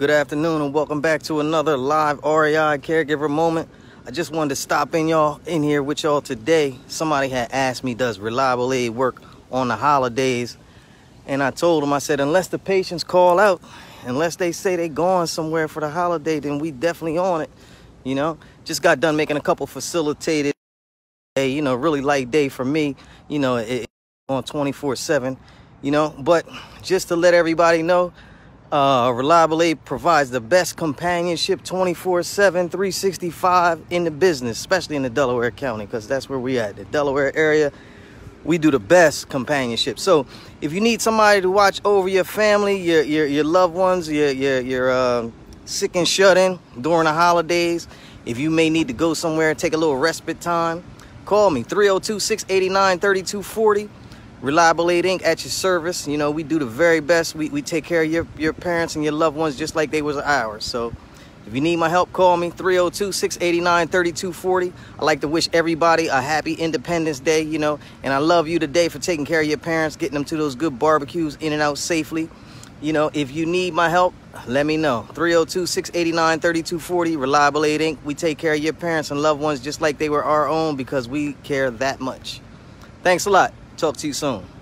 Good afternoon and welcome back to another live REI caregiver moment. I just wanted to stop in y'all in here with y'all today. Somebody had asked me, does reliable aid work on the holidays? And I told them, I said, unless the patients call out, unless they say they going somewhere for the holiday, then we definitely on it. You know, just got done making a couple facilitated, a you know, really light day for me. You know, it, on 24/7. You know, but just to let everybody know, uh, Reliable provides the best companionship 24 7, 365 in the business, especially in the Delaware County, because that's where we at. The Delaware area, we do the best companionship. So if you need somebody to watch over your family, your your, your loved ones, your your, your uh, sick and shut in during the holidays, if you may need to go somewhere and take a little respite time, call me 302 689 3240. Reliable Aid Inc. at your service. You know, we do the very best. We, we take care of your, your parents and your loved ones just like they was ours. So if you need my help, call me 302-689-3240. I like to wish everybody a happy Independence Day, you know, and I love you today for taking care of your parents, getting them to those good barbecues in and out safely. You know, if you need my help, let me know. 302-689-3240, Reliable Aid Inc. We take care of your parents and loved ones just like they were our own because we care that much. Thanks a lot. Talk to you soon.